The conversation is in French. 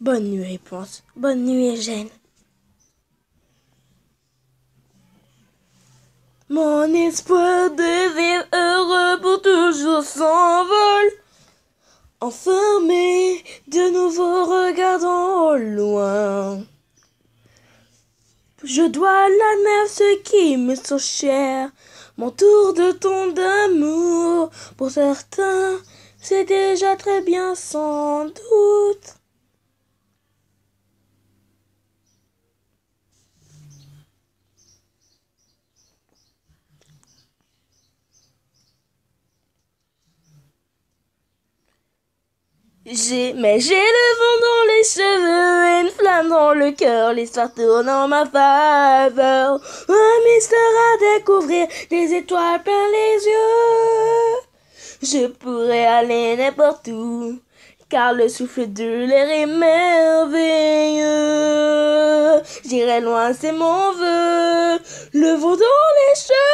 Bonne nuit, réponse. Bonne nuit, Eugène. Mon espoir de vivre heureux pour toujours s'envole. Enfermé, de nouveau regardant au loin. Je dois la mer ce qui me sont chers. Mon tour de ton d'amour, pour certains, c'est déjà très bien sans doute. J'ai, mais j'ai le vent dans les cheveux et une flamme dans le cœur. L'histoire tourne en ma faveur. Un mystère à découvrir, des étoiles plein les yeux. Je pourrais aller n'importe où, car le souffle de l'air est merveilleux. J'irai loin, c'est mon vœu. Le vent dans les cheveux.